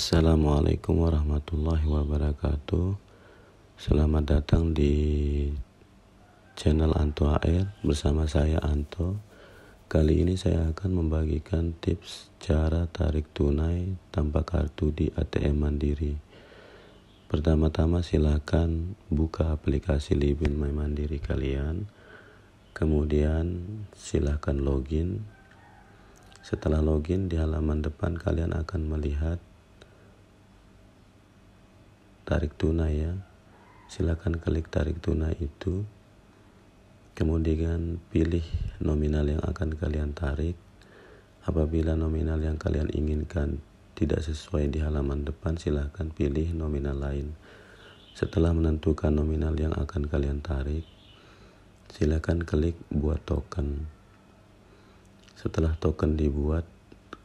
Assalamualaikum warahmatullahi wabarakatuh Selamat datang di channel Anto AR bersama saya Anto Kali ini saya akan membagikan tips cara tarik tunai tanpa kartu di ATM Mandiri Pertama-tama silahkan buka aplikasi Libin My Mandiri kalian Kemudian silahkan login setelah login di halaman depan kalian akan melihat tarik tunai ya silakan klik tarik tunai itu kemudian pilih nominal yang akan kalian tarik apabila nominal yang kalian inginkan tidak sesuai di halaman depan silahkan pilih nominal lain setelah menentukan nominal yang akan kalian tarik silahkan klik buat token setelah token dibuat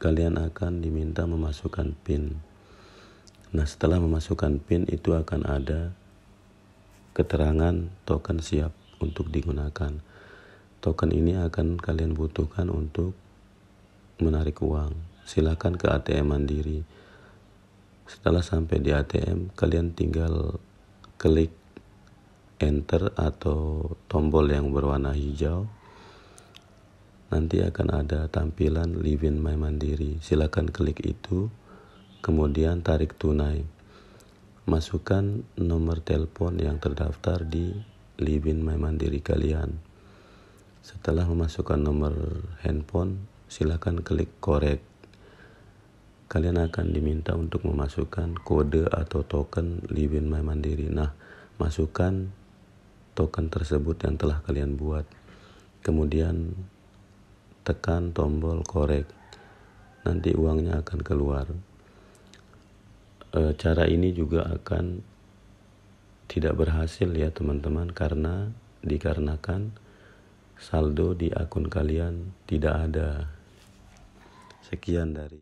kalian akan diminta memasukkan PIN Nah setelah memasukkan pin itu akan ada keterangan token siap untuk digunakan. Token ini akan kalian butuhkan untuk menarik uang. Silakan ke ATM Mandiri. Setelah sampai di ATM, kalian tinggal klik enter atau tombol yang berwarna hijau nanti akan ada tampilan live in my mandiri silakan klik itu Kemudian tarik tunai. Masukkan nomor telepon yang terdaftar di Livin My Mandiri kalian. Setelah memasukkan nomor handphone, silakan klik korek. Kalian akan diminta untuk memasukkan kode atau token Livin My Mandiri. Nah, masukkan token tersebut yang telah kalian buat. Kemudian tekan tombol korek. Nanti uangnya akan keluar e, cara ini juga akan tidak berhasil ya teman-teman karena dikarenakan saldo di akun kalian tidak ada. Sekian dari